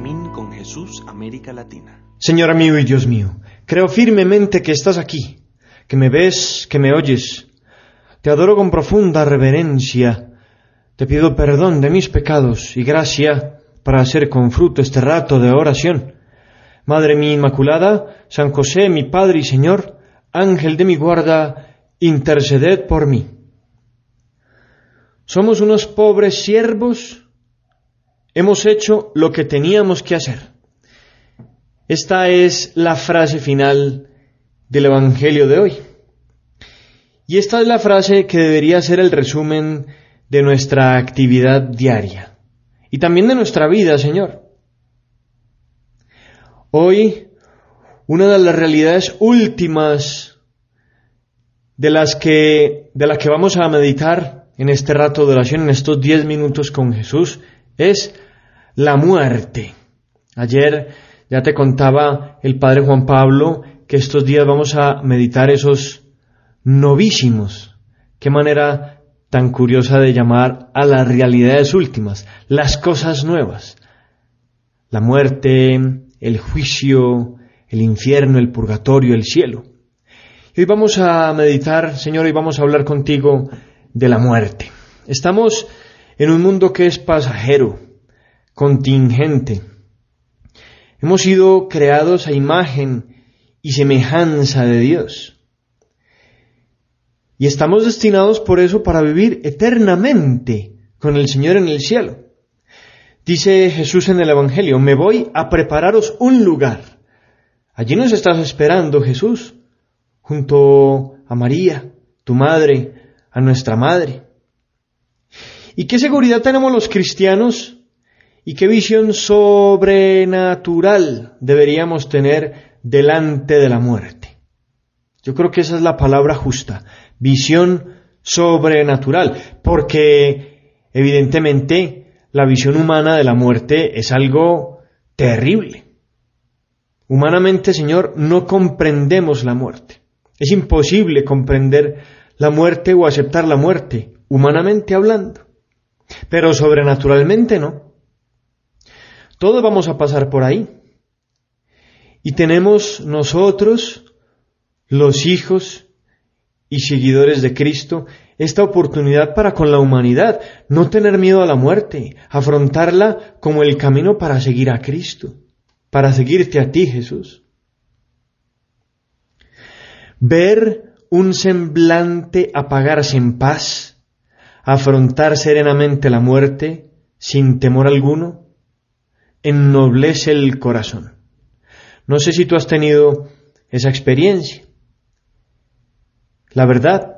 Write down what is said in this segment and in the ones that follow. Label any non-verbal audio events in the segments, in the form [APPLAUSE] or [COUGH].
Min con Jesús, América Latina. Señor mío y Dios mío, creo firmemente que estás aquí, que me ves, que me oyes. Te adoro con profunda reverencia. Te pido perdón de mis pecados y gracia para hacer con fruto este rato de oración. Madre mi Inmaculada, San José, mi Padre y Señor, Ángel de mi guarda, interceded por mí. Somos unos pobres siervos Hemos hecho lo que teníamos que hacer. Esta es la frase final del Evangelio de hoy. Y esta es la frase que debería ser el resumen de nuestra actividad diaria y también de nuestra vida, Señor. Hoy, una de las realidades últimas de las que, de las que vamos a meditar en este rato de oración, en estos diez minutos con Jesús, es la muerte. Ayer ya te contaba el padre Juan Pablo que estos días vamos a meditar esos novísimos. Qué manera tan curiosa de llamar a las realidades últimas, las cosas nuevas. La muerte, el juicio, el infierno, el purgatorio, el cielo. Y hoy vamos a meditar, Señor, y vamos a hablar contigo de la muerte. Estamos en un mundo que es pasajero, contingente. Hemos sido creados a imagen y semejanza de Dios. Y estamos destinados por eso para vivir eternamente con el Señor en el cielo. Dice Jesús en el Evangelio, me voy a prepararos un lugar. Allí nos estás esperando, Jesús, junto a María, tu madre, a nuestra madre. ¿Y qué seguridad tenemos los cristianos? ¿Y qué visión sobrenatural deberíamos tener delante de la muerte? Yo creo que esa es la palabra justa, visión sobrenatural, porque evidentemente la visión humana de la muerte es algo terrible. Humanamente, Señor, no comprendemos la muerte. Es imposible comprender la muerte o aceptar la muerte, humanamente hablando. Pero sobrenaturalmente no. Todos vamos a pasar por ahí. Y tenemos nosotros, los hijos y seguidores de Cristo, esta oportunidad para con la humanidad, no tener miedo a la muerte, afrontarla como el camino para seguir a Cristo, para seguirte a ti, Jesús. Ver un semblante apagarse en paz afrontar serenamente la muerte sin temor alguno, ennoblece el corazón. No sé si tú has tenido esa experiencia. La verdad,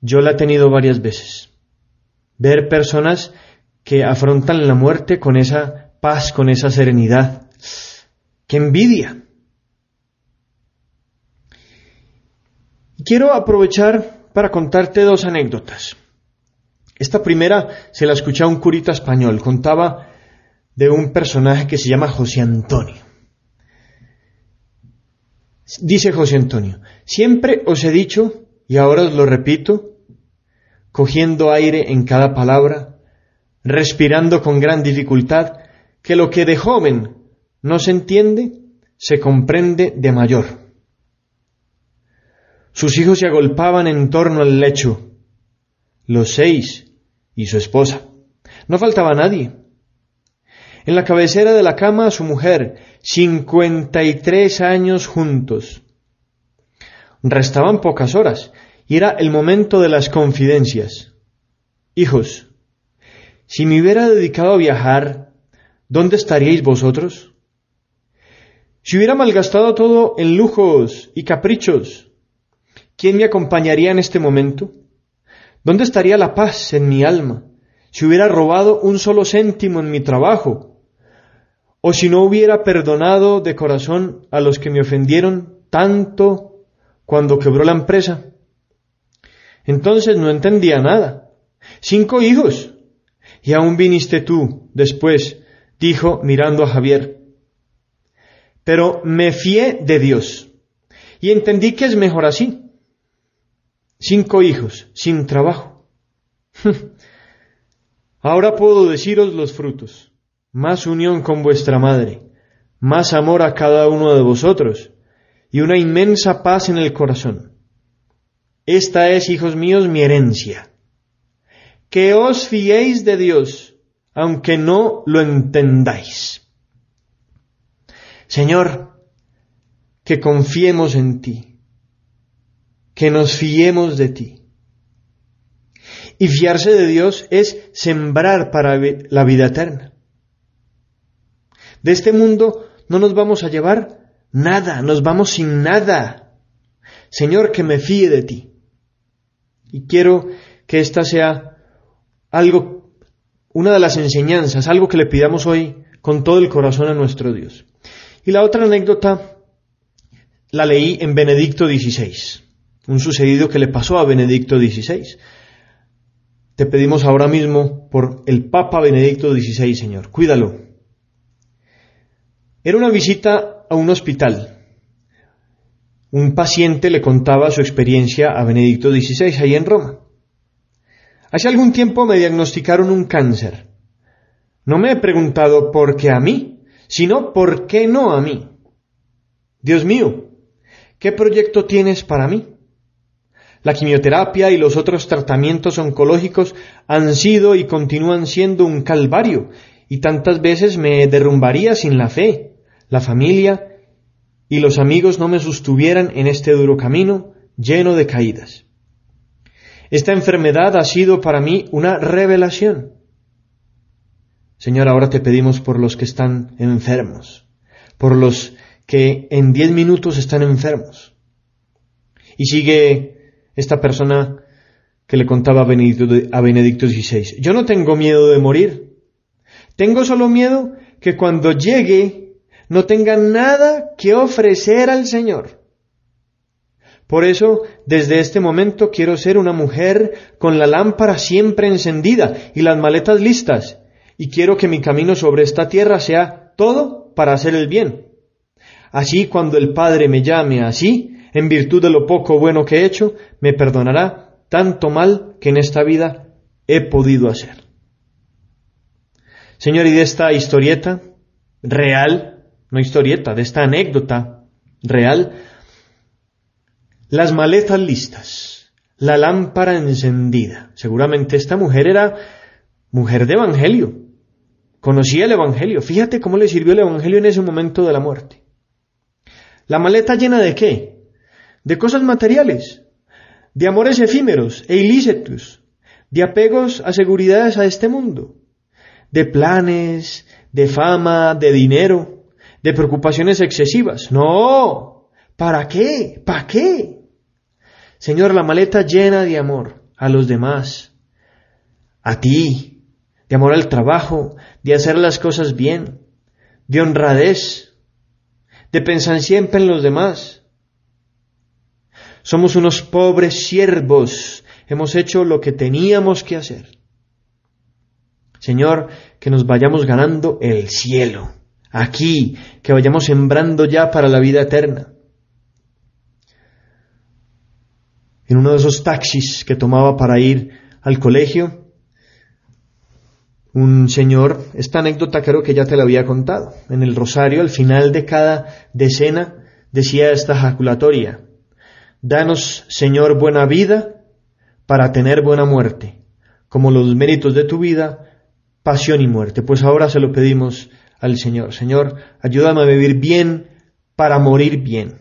yo la he tenido varias veces. Ver personas que afrontan la muerte con esa paz, con esa serenidad. ¡Qué envidia! Quiero aprovechar para contarte dos anécdotas. Esta primera se la escuchaba un curita español. Contaba de un personaje que se llama José Antonio. Dice José Antonio, siempre os he dicho, y ahora os lo repito, cogiendo aire en cada palabra, respirando con gran dificultad, que lo que de joven no se entiende, se comprende de mayor. Sus hijos se agolpaban en torno al lecho. Los seis, y su esposa. No faltaba nadie. En la cabecera de la cama su mujer, 53 años juntos. Restaban pocas horas y era el momento de las confidencias. Hijos, si me hubiera dedicado a viajar, ¿dónde estaríais vosotros? Si hubiera malgastado todo en lujos y caprichos, ¿quién me acompañaría en este momento? ¿Dónde estaría la paz en mi alma si hubiera robado un solo céntimo en mi trabajo? ¿O si no hubiera perdonado de corazón a los que me ofendieron tanto cuando quebró la empresa? Entonces no entendía nada. Cinco hijos. Y aún viniste tú después, dijo mirando a Javier. Pero me fié de Dios y entendí que es mejor así cinco hijos, sin trabajo. [LAUGHS] Ahora puedo deciros los frutos, más unión con vuestra madre, más amor a cada uno de vosotros, y una inmensa paz en el corazón. Esta es, hijos míos, mi herencia. Que os fiéis de Dios, aunque no lo entendáis. Señor, que confiemos en ti que nos fiemos de ti. Y fiarse de Dios es sembrar para la vida eterna. De este mundo no nos vamos a llevar nada, nos vamos sin nada. Señor, que me fíe de ti. Y quiero que esta sea algo, una de las enseñanzas, algo que le pidamos hoy con todo el corazón a nuestro Dios. Y la otra anécdota la leí en Benedicto 16 un sucedido que le pasó a Benedicto XVI. Te pedimos ahora mismo por el Papa Benedicto XVI, Señor, cuídalo. Era una visita a un hospital. Un paciente le contaba su experiencia a Benedicto XVI ahí en Roma. Hace algún tiempo me diagnosticaron un cáncer. No me he preguntado por qué a mí, sino por qué no a mí. Dios mío, ¿qué proyecto tienes para mí? La quimioterapia y los otros tratamientos oncológicos han sido y continúan siendo un calvario, y tantas veces me derrumbaría sin la fe, la familia y los amigos no me sostuvieran en este duro camino lleno de caídas. Esta enfermedad ha sido para mí una revelación. Señor, ahora te pedimos por los que están enfermos, por los que en diez minutos están enfermos. Y sigue esta persona que le contaba a Benedicto, XVI. Yo no tengo miedo de morir. Tengo solo miedo que cuando llegue no tenga nada que ofrecer al Señor. Por eso, desde este momento quiero ser una mujer con la lámpara siempre encendida y las maletas listas, y quiero que mi camino sobre esta tierra sea todo para hacer el bien. Así cuando el Padre me llame así, en virtud de lo poco bueno que he hecho, me perdonará tanto mal que en esta vida he podido hacer. Señor, y de esta historieta real, no historieta, de esta anécdota real, las maletas listas, la lámpara encendida. Seguramente esta mujer era mujer de evangelio, conocía el evangelio. Fíjate cómo le sirvió el evangelio en ese momento de la muerte. ¿La maleta llena de qué? de cosas materiales, de amores efímeros e ilícitos, de apegos a seguridades a este mundo, de planes, de fama, de dinero, de preocupaciones excesivas. No, ¿para qué? ¿Para qué? Señor, la maleta llena de amor a los demás, a ti, de amor al trabajo, de hacer las cosas bien, de honradez, de pensar siempre en los demás, somos unos pobres siervos. Hemos hecho lo que teníamos que hacer. Señor, que nos vayamos ganando el cielo. Aquí, que vayamos sembrando ya para la vida eterna. En uno de esos taxis que tomaba para ir al colegio, un señor, esta anécdota creo que ya te la había contado, en el rosario, al final de cada decena, decía esta jaculatoria, Danos, Señor, buena vida para tener buena muerte, como los méritos de tu vida, pasión y muerte. Pues ahora se lo pedimos al Señor. Señor, ayúdame a vivir bien para morir bien.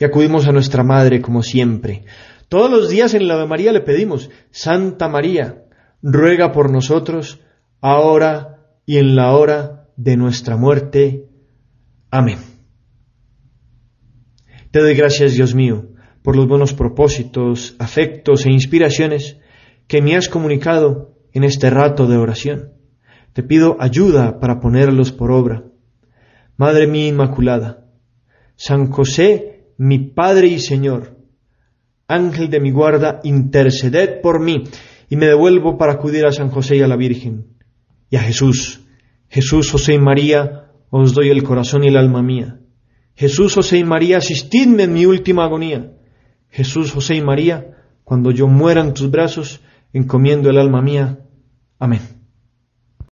Y acudimos a nuestra Madre como siempre. Todos los días en la de María le pedimos, Santa María, ruega por nosotros, ahora y en la hora de nuestra muerte. Amén. Te doy gracias, Dios mío, por los buenos propósitos, afectos e inspiraciones que me has comunicado en este rato de oración. Te pido ayuda para ponerlos por obra. Madre mía Inmaculada, San José, mi Padre y Señor, Ángel de mi guarda, interceded por mí, y me devuelvo para acudir a San José y a la Virgen, y a Jesús. Jesús, José y María, os doy el corazón y el alma mía. Jesús, José y María, asistidme en mi última agonía. Jesús, José y María, cuando yo muera en tus brazos, encomiendo el alma mía. Amén.